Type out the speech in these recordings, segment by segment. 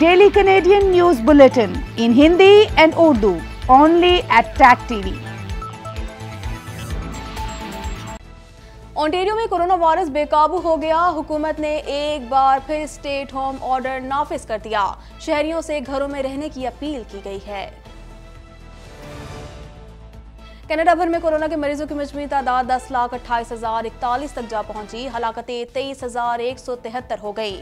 Daily Canadian news bulletin in Hindi and Urdu only at TAG TV Ontario में corona virus बेकाबू हो गया हुकूमत ने एक बार फिर स्टेट होम ऑर्डर नाफिज कर दिया शहरियों से घरों में रहने की अपील की गई है कनाडा भर में कोरोना के मरीजों की मजमू तादाद दस लाख अट्ठाईस हजार इकतालीस तक जा पहुंची हलाकतें तेईस हजार एक सौ तिहत्तर हो गई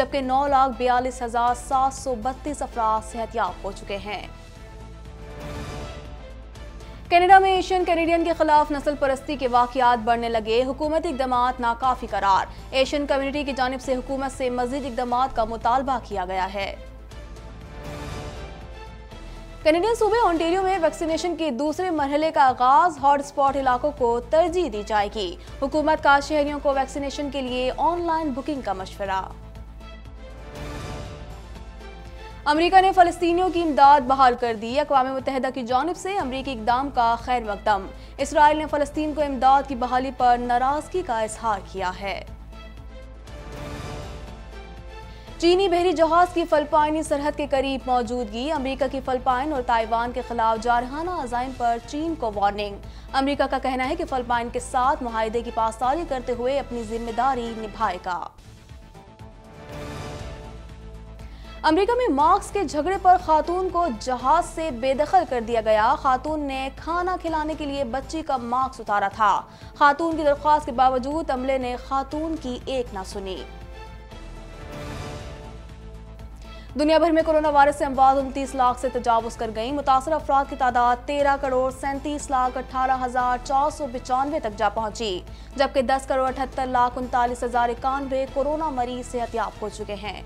जबकि नौ लाख बयालीस हजार सात सौ बत्तीस अफराद सेहतियाब हो चुके हैं कनाडा में एशियन कैनेडियन के खिलाफ नस्ल परस्ती के वाकियात बढ़ने लगे हुकूमती इकदाम नाकाफी करार एशियन कम्युनिटी की जानब से हुकूमत से मजीद इकदाम का मुतालबा किया गया है कैनेडियन सूबे ऑन्टेरियो में वैक्सीनेशन के दूसरे मरहले का आगाज हॉटस्पॉट इलाकों को तरजीह दी जाएगी हुकूमत का शहरियों को वैक्सीनेशन के लिए ऑनलाइन बुकिंग का मशवरा अमरीका ने फलस्तियों की इमदाद बहाल कर दी अकवा मुतहदा की जानब से अमरीकी इकदाम का खैर मकदम इसराइल ने फलस्तीन को इमदाद की बहाली पर नाराजगी का इजहार किया है चीनी बहरी जहाज की फलपाइनी सरहद के करीब मौजूदगी अमेरिका की फलपाइन और ताइवान के खिलाफ जारहाना अजाइन पर चीन को वार्निंग अमेरिका का कहना है कि फलपाइन के साथ माहदे की पासदारी करते हुए अपनी जिम्मेदारी निभाएगा अमेरिका में मार्क्स के झगड़े पर खातून को जहाज से बेदखल कर दिया गया खातून ने खाना खिलाने के लिए बच्ची का मार्क्स उतारा था खातून की दरख्वास्त के बावजूद अमले ने खातून की एक ना सुनी दुनिया भर में कोरोना वायरस से अमवाद उनतीस लाख से तजावज़ कर गई मुतासर अफराद की तादाद तेरह करोड़ सैंतीस लाख अठारह हज़ार चार सौ पचानवे तक जा पहुंची जबकि दस करोड़ अठहत्तर लाख उनतालीस हज़ार इक्यानवे कोरोना मरीज याब हो चुके हैं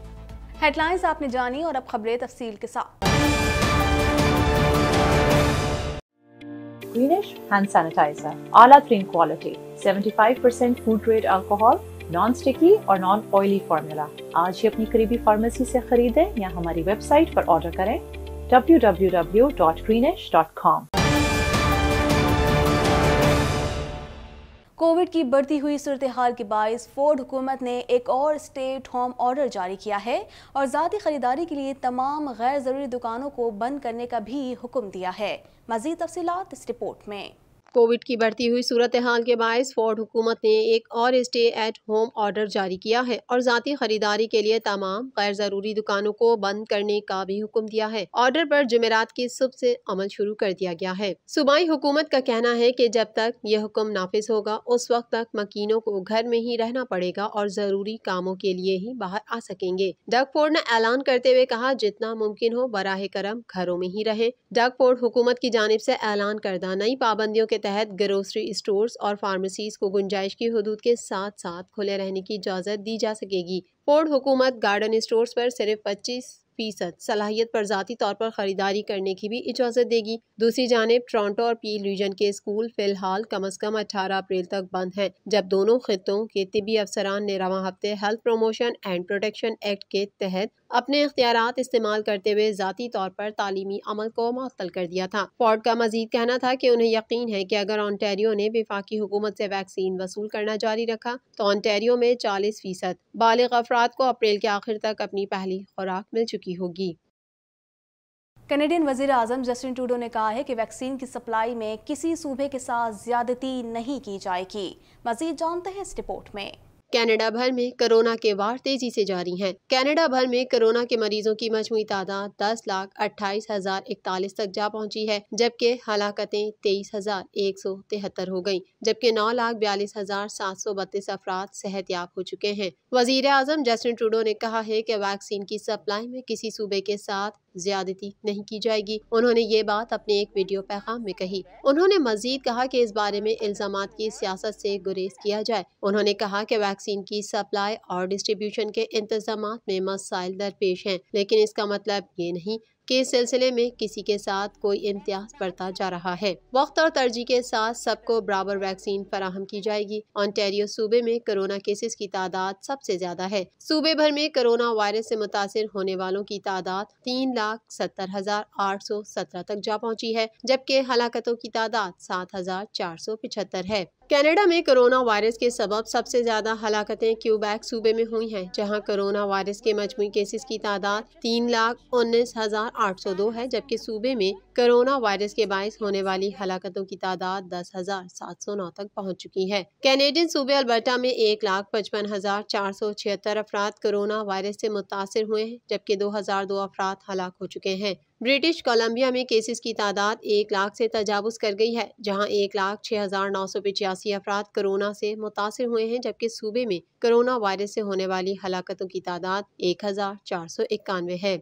हेडलाइंस आपने जानी और अब खबरें तफसील के साथ Greenish hand sanitizer, Ala Clean Quality, 75% food grade alcohol, non sticky और नॉन ऑयली फार्मूला आज ही अपनी करीबी फार्मेसी से खरीदें या हमारी वेबसाइट पर ऑर्डर करें www.greenish.com कोविड की बढ़ती हुई सूरत हाल के बायस फोर्ड हुकूमत ने एक और स्टेट होम ऑर्डर जारी किया है और ज़ाती ख़रीदारी के लिए तमाम गैर ज़रूरी दुकानों को बंद करने का भी हुक्म दिया है मज़ीद तफसीत इस रिपोर्ट में कोविड की बढ़ती हुई सूरत हाल के बायस फोर्ड हुकूमत ने एक और स्टे एट होम ऑर्डर जारी किया है और ज़ाती खरीदारी के लिए तमाम गैर ज़रूरी दुकानों को बंद करने का भी हुक्म दिया है ऑर्डर पर जमेरात की सुबह से अमल शुरू कर दिया गया है सूबाई हुकूमत का कहना है कि जब तक यह हुक्म नाफिज होगा उस वक्त तक मकीनों को घर में ही रहना पड़ेगा और ज़रूरी कामों के लिए ही बाहर आ सकेंगे फोर्ड ने ऐलान करते हुए कहा जितना मुमकिन हो बरह करम घरों में ही रहे डग फोर्ड हुकूमत की जानब ऐसी ऐलान करदा नई पाबंदियों के के तहत ग्रोसरी स्टोर्स और फार्मेसीज को गुंजाइश की हदूद के साथ साथ खुले रहने की इजाज़त दी जा सकेगी फोर्ड हुकूमत गार्डन स्टोर्स पर सिर्फ पच्चीस फीसद सलाहियत पर ज़ाती तौर पर ख़रीदारी करने की भी इजाज़त देगी दूसरी जानब टोरटो और पील रीजन के स्कूल फिलहाल कम अज़ कम अठारह अप्रैल तक बंद हैं जब दोनों खितों के तबी अफसरान ने रवा हफ्ते health promotion and protection act के तहत अपने अख्तियार इस्तेमाल करते हुए ज़ाती तौर पर तालीमी अमल को मअतल कर दिया था फोर्ड का मजीद कहना था की उन्हें यकीन है की अगर ऑनटेरियो ने विफाकी हुकूमत ऐसी वैक्सीन वसूल करना जारी रखा तो ऑनटेरियो में चालीस फीसद बालग अफराद को अप्रैल के आखिर तक अपनी पहली खुराक मिल चुकी होगी कैनेडियन वजीर अजम जस्टिन टूडो ने कहा है कि वैक्सीन की सप्लाई में किसी सूबे के साथ ज्यादती नहीं की जाएगी मजीद जानते हैं इस रिपोर्ट में कनाडा भर में कोरोना के वार तेजी से जारी हैं कनाडा भर में कोरोना के मरीजों की मजमू तादाद दस लाख अट्ठाईस हजार इकतालीस तक जा पहुंची है जबकि हलाकतें तेईस हजार एक सौ तिहत्तर हो गयी जबकि नौ लाख बयालीस हजार सात सौ बत्तीस अफराद सेहत याब हो चुके हैं वजीर आजम जस्टिन ट्रूडो ने कहा है की वैक्सीन की सप्लाई में किसी सूबे के साथ ज्यादती नहीं की जाएगी उन्होंने ये बात अपने एक वीडियो पैगाम में कही उन्होंने मजीद कहा की इस बारे में इल्जाम की सियासत से गुरेज किया जाए उन्होंने कहा की वैक्सीन की सप्लाई और डिस्ट्रीब्यूशन के इंतजाम में मसाइल दरपेश है लेकिन इसका मतलब ये नहीं के सिलसिले में किसी के साथ कोई इम्तियाज बढ़ता जा रहा है वक्त और तरजीह के साथ सबको बराबर वैक्सीन फराहम की जाएगी ऑनटेरियो सूबे में कोरोना केसेस की तादाद सबसे ज्यादा है सूबे भर में कोरोना वायरस से मुतासर होने वालों की तादाद तीन लाख सत्तर हजार आठ सौ सत्रह तक जा पहुंची है जबकि हलाकतों की तादाद सात हजार चार सौ पिछहत्तर है कनाडा में कोरोना वायरस के सबब सबसे ज़्यादा हलाकतें क्यूबैक सूबे में हुई हैं जहां कोरोना वायरस के मजमू केसेस की तादाद तीन लाख उन्नीस हज़ार आठ सौ दो है जबकि सूबे में कोरोना वायरस के बायस होने वाली हलाकतों की तादाद दस हज़ार सात सौ नौ तक पहुंच चुकी है कैनेडियन सूबे अल्बर्टा में एक लाख पचपन हज़ार चार सौ छिहत्तर अफराद कोरोना वायरस से मुतासर हुए हैं जबकि दो हज़ार दो अफराद हलाक हो चुके हैं ब्रिटिश कोलंबिया में केसेस की तादाद एक लाख से तजावज़ कर गई है जहां एक लाख छः हज़ार नौ सौ पचासी अफराद कोरोना से मुतासर हुए हैं जबकि सूबे में करोना वायरस से होने वाली हलाकतों की तादाद एक हज़ार चार सौ इक्यानवे है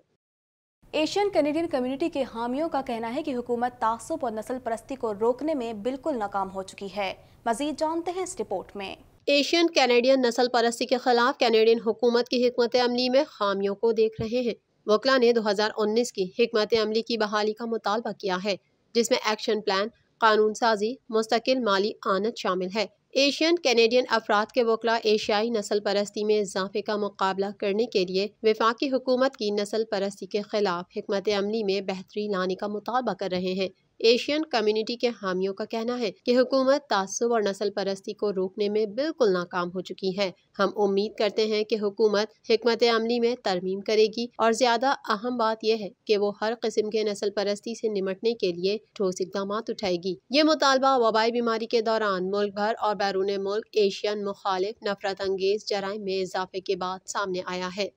एशियन कैनेडियन कम्युनिटी के हामियों का कहना है कि हुकूमत तासुब और नस्ल परस्ती को रोकने में बिल्कुल नाकाम हो चुकी है मजीद जानते हैं इस रिपोर्ट में एशियन कैनेडियन नस्ल परस्ती के खिलाफ कैनेडियन हुकूमत की हमत अमली में खामियों को देख रहे हैं वकला ने 2019 की हमत अमली की बहाली का मुतालबा किया है जिसमें एक्शन प्लान कानून साजी मुस्तकिल माली आनत शामिल है एशियन कैनेडियन अफराद के वकला एशियाई नस्ल परस्ती में इजाफे का मुकाबला करने के लिए विफाकी हुकूमत की नस्ल परस्ती के खिलाफ हमत अमली में बेहतरी लाने का मुतालबा कर रहे हैं एशियन कम्युनिटी के हामियों का कहना है कि हुकूमत तासुब और नस्ल परस्ती को रोकने में बिल्कुल नाकाम हो चुकी है हम उम्मीद करते हैं कि हुकूमत हमत अमली में तरमीम करेगी और ज्यादा अहम बात यह है कि वो हर किस्म के नस्ल परस्ती से निमटने के लिए ठोस इकदाम उठाएगी ये मुतालबा वबाई बीमारी के दौरान मुल्क भर और बैरून मुल्क एशियन मुखालिफ नफरत अंगेज जराय में इजाफे के बाद सामने आया है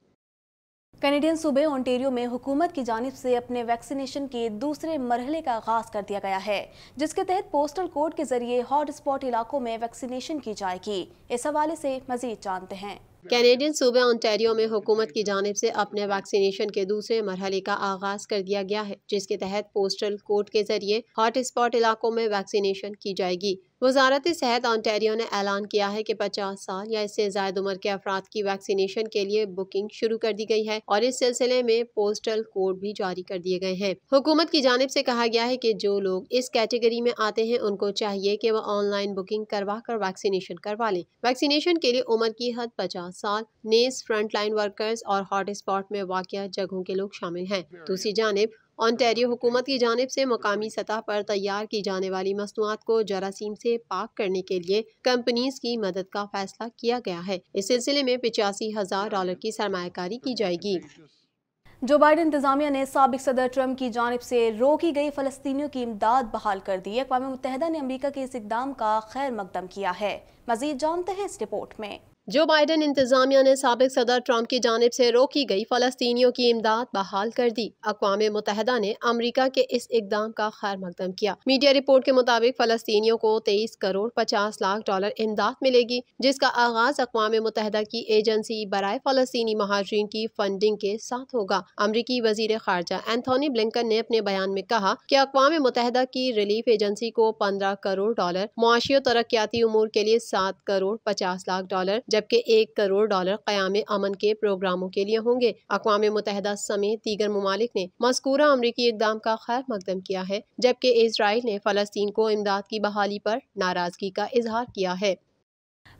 कैनेडियन सूबे ओंटेरियो में हुकूमत की जानब से अपने वैक्सीनेशन के दूसरे मरहले का आगाज कर दिया गया है जिसके तहत पोस्टल कोड के जरिए हॉटस्पॉट इलाकों में वैक्सीनेशन की जाएगी इस हवाले से मजीद जानते हैं कैनेडियन सूबे ओंटेरियो में हुकूमत की जानब से अपने वैक्सीनेशन के दूसरे मरहले का आगाज कर दिया गया है जिसके तहत पोस्टल कोड के जरिए हॉट स्पॉट इलाकों में वैक्सीनेशन की जाएगी वजारत सेहत ऑनटेरियो ने ऐलान किया है कि 50 साल या इससे जायद उम्र के अफराद की वैक्सीनेशन के लिए बुकिंग शुरू कर दी गई है और इस सिलसिले में पोस्टल कोड भी जारी कर दिए गए हैं हुकूमत की जानब से कहा गया है कि जो लोग इस कैटेगरी में आते हैं उनको चाहिए कि वह ऑनलाइन बुकिंग करवा कर वैक्सीनेशन करवा लें वैक्सीनेशन के लिए उम्र की हद पचास साल नेस लाइन वर्कर्स और हॉट स्पॉट में वाक़ जगहों के लोग शामिल हैं दूसरी जानब ऑनटेरियो हुकूमत की जानब से मकामी सतह पर तैयार की जाने वाली मसनूआत को जरासीम से पाक करने के लिए कंपनीज की मदद का फैसला किया गया है इस सिलसिले में पिचासी हजार डॉलर की सरमाकारी की जाएगी जो बाइडन इंतजामिया ने सबक सदर ट्रंप की जानब से रोकी गई फ़लस्तियों की इमदाद बहाल कर दी अकवा मुतहदा ने अमरीका के इस इकदाम का खैर मकदम किया है मजीद जानते हैं इस रिपोर्ट में जो बाइडन इंतजामिया ने सबक सदर ट्रंप की जानब से रोकी गई फलस्तियों की इमदाद बहाल कर दी अकवा मुतहदा ने अमरीका के इस इकदाम का खैर मकदम किया मीडिया रिपोर्ट के मुताबिक फलस्तियों को तेईस करोड़ पचास लाख डॉलर इमदाद मिलेगी जिसका आगाज अकवा मुतहदा की एजेंसी बरए फलस्तनी महाजरीन की फंडिंग के साथ होगा अमरीकी वजीर खारजा एंथोनी ब्लिंकन ने अपने बयान में कहा की अकवा मुतहदा की रिलीफ एजेंसी को पंद्रह करोड़ डॉलर मुआशी तरक्याती उमूर के लिए सात करोड़ पचास लाख डॉलर जबकि एक करोड़ डॉलर क्याम अमन के प्रोग्रामों के लिए होंगे अकवा मुतहदा समेत दीगर ममालिक ने मस्कूरा अमरीकी इकदाम का खैर मकदम किया है जबकि इसराइल ने फलस्तीन को इमदाद की बहाली पर नाराजगी का इजहार किया है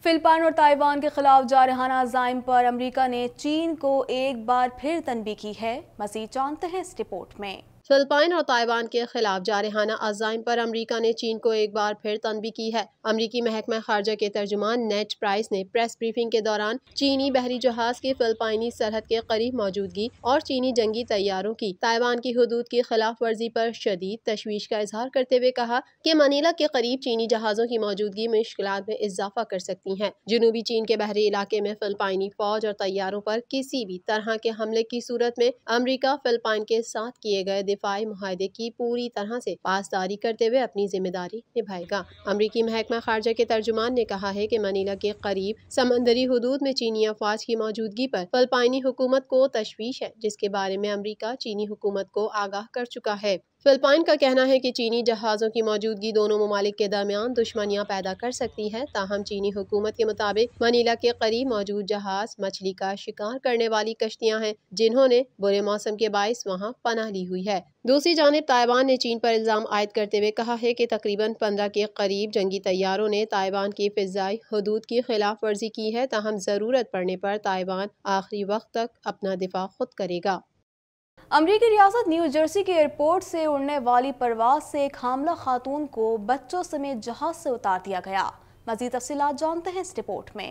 फिलिपाइन और ताइवान के खिलाफ जारहाना जाइम पर अमरीका ने चीन को एक बार फिर तनबी की है मसीह जानते हैं इस रिपोर्ट में फिलिपाइन और ताइवान के खिलाफ जारहाना अजाइम पर अमरीका ने चीन को एक बार फिर तनबी की है अमरीकी महकमा खारजा के तर्जुमान नेट प्राइस ने प्रेस ब्रीफिंग के दौरान चीनी बहरी जहाज के फिलिपाइनी सरहद के करीब मौजूदगी और चीनी जंगी तैयारों की ताइवान की हदूद की खिलाफ वर्जी पर शदीद तशवीश का इजहार करते हुए कहा कि मनीला के करीब चीनी जहाजों की मौजूदगी मुश्किल में इजाफा कर सकती है जनूबी चीन के बहरी इलाके में फिलिपाइनी फौज और तैयारों पर किसी भी तरह के हमले की सूरत में अमरीका फिलिपाइन के साथ किए गए दिफाई माहे की पूरी तरह से पासदारी करते हुए अपनी जिम्मेदारी निभाएगा अमरीकी महकमा खारजा के तर्जुमान ने कहा है की मनीला के करीब समंदरी हदूद में चीनी अफवाज की मौजूदगी आरोप फलपाइनी हुकूमत को तशवीश है जिसके बारे में अमरीका चीनी हुकूमत को आगाह कर चुका है फिलपाइन का कहना है कि चीनी जहाज़ों की मौजूदगी दोनों ममालिक के दरमियान दुश्मनियाँ पैदा कर सकती है ताहम चीनी हुकूमत के मुताबिक मनीला के करीब मौजूद जहाज़ मछली का शिकार करने वाली कश्तियाँ हैं जिन्होंने बुरे मौसम के बायस वहाँ पनाह ली हुई है दूसरी जानब ताइवान ने चीन पर इल्ज़ाम आयद करते हुए कहा है कि तकरीबन पंद्रह के करीब जंगी तैयारों ने ताइवान की फ़जाई हदूद की खिलाफ वर्जी की है ताहम ज़रूरत पड़ने पर ताइवान आखिरी वक्त तक अपना दिफा खुद करेगा अमरीकी रियासत न्यू जर्सी के एयरपोर्ट से उड़ने वाली परवाज से एक हमला खातून को बच्चों समेत जहाज से उतार दिया गया मजीद तफसी जानते हैं इस रिपोर्ट में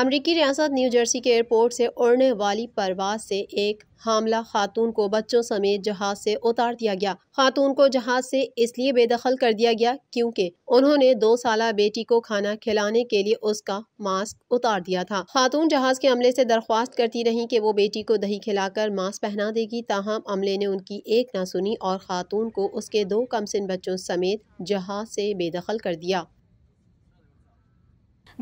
अमरीकी रियासत न्यू जर्सी के एयरपोर्ट से उड़ने वाली परवाज से एक हमला खातून को बच्चों समेत जहाज से उतार दिया गया खातून को जहाज से इसलिए बेदखल कर दिया गया क्योंकि उन्होंने दो साल बेटी को खाना खिलाने के लिए उसका मास्क उतार दिया था खातून जहाज के अमले से दरख्वास्त करती रही कि वो बेटी को दही खिलाकर मास्क पहना देगी ताहम अमले ने उनकी एक ना सुनी और खातून को उसके दो कमसिन बच्चों समेत जहाज से बेदखल कर दिया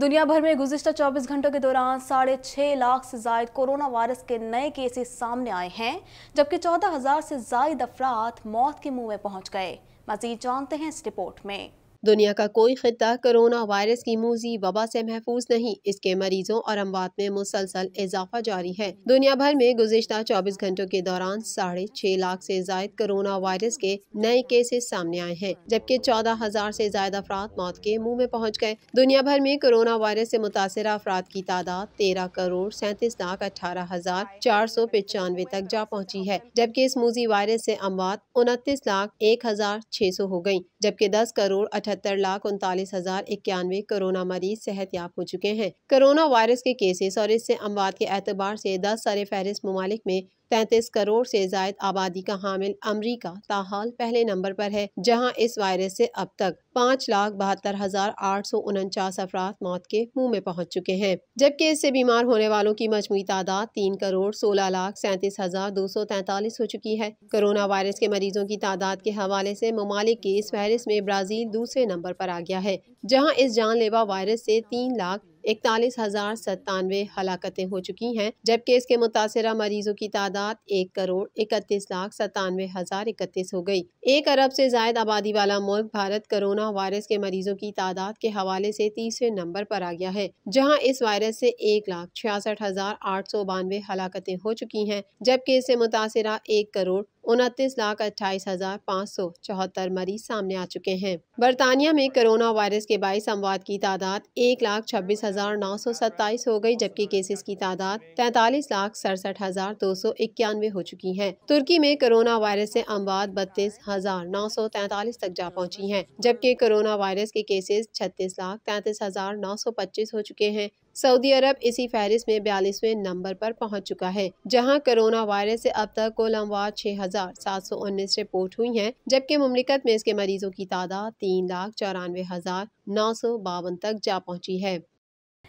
दुनिया भर में गुजशत 24 घंटों के दौरान साढ़े छः लाख से जायद कोरोना वायरस के नए केसेस सामने आए हैं जबकि चौदह हजार से जायद अफराद मौत के मुंह में पहुंच गए मजीद जानते हैं इस रिपोर्ट में दुनिया का कोई खत्ता कोरोना वायरस की मूजी वबा से महफूज नहीं इसके मरीजों और अमवात में मुसलसल इजाफा जारी है दुनिया भर में गुजशत चौबीस घंटों के दौरान साढ़े छह लाख से जायद कोरोना वायरस के नए केसेस सामने आए हैं जबकि चौदह हजार ऐसी जायद अफराद मौत के मुंह में पहुंच गए दुनिया भर में कोरोना वायरस ऐसी मुतासर अफराद की तादाद तेरह करोड़ सैंतीस लाख अठारह हजार चार सौ पचानवे तक जा पहुँची है जबकि इस मूजी वायरस ऐसी अमवात उनतीस लाख एक हजार छह सौ हो गयी जबकि दस करोड़ अठहत्तर लाख उनतालीस हजार इक्यानवे कोरोना मरीज सेहत याब हो चुके हैं कोरोना वायरस के केसेस और इससे अमवात के एतबार से दस सारे फहरिस्त ममालिक में तैंतीस करोड़ से जायद आबादी का हामिल अमरीका ताहाल पहले नंबर पर है जहां इस वायरस से अब तक पाँच लाख बहत्तर हजार आठ सौ उनचास अफराद मौत के मुंह में पहुंच चुके हैं जबकि इससे बीमार होने वालों की मजमू तादाद तीन करोड़ सोलह लाख सैंतीस हजार दो सौ तैतालीस हो चुकी है कोरोना वायरस के मरीजों की तादाद के हवाले से ममालिक की इस फहरिस्त में ब्राज़ील दूसरे नंबर पर आ गया है जहाँ इस जानलेवा वायरस से तीन लाख इकतालीस हज़ार सत्तानवे हलाकतें हो चुकी हैं जबकि इसके मुतासर मरीजों की तादाद एक करोड़ इकतीस लाख सतानवे हज़ार इकतीस हो गई एक अरब से जायद आबादी वाला मुल्क भारत कोरोना वायरस के मरीजों की तादाद के हवाले से तीसरे नंबर पर आ गया है जहाँ इस वायरस से एक लाख छियासठ हज़ार आठ सौ बानवे हलाकतें हो चुकी हैं जबकि इससे मुतासरा एक करोड़ उनतीस लाख अट्ठाईस हज़ार पाँच सौ चौहत्तर मरीज सामने आ चुके हैं बरतानिया में कोरोना वायरस के बाईस अमवात की तादाद एक लाख छब्बीस हज़ार नौ सौ सत्ताईस हो गई जबकि केसेस की तादाद तैतालीस लाख सड़सठ हज़ार दो सौ इक्यानवे हो चुकी है तुर्की में कोरोना वायरस से अमवाद बत्तीस हज़ार नौ सौ तैतालीस तक जा पहुँची है जबकि कोरोना वायरस के केसेज छत्तीस लाख तैतीस हज़ार नौ सौ पच्चीस हो चुके हैं सऊदी अरब इसी फहरिस्त में बयालीसवें नंबर पर पहुंच चुका है जहां कोरोना वायरस से अब तक कुल अमवात छः हजार सात सौ उन्नीस रिपोर्ट हुई हैं, जबकि ममलिकत में इसके मरीजों की तादाद तीन लाख चौरानवे हजार नौ सौ बावन तक जा पहुंची है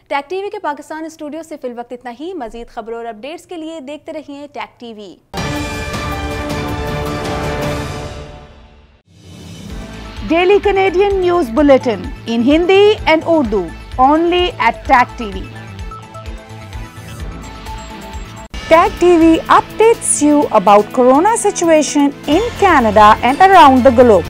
टैक टीवी के पाकिस्तान स्टूडियो से फिल वक्त इतना ही मजीद खबरों और अपडेट्स के लिए देखते रहिए TAG TV daily Canadian news bulletin in Hindi and Urdu only at TAG TV. TAG TV updates you about corona situation in Canada and around the globe.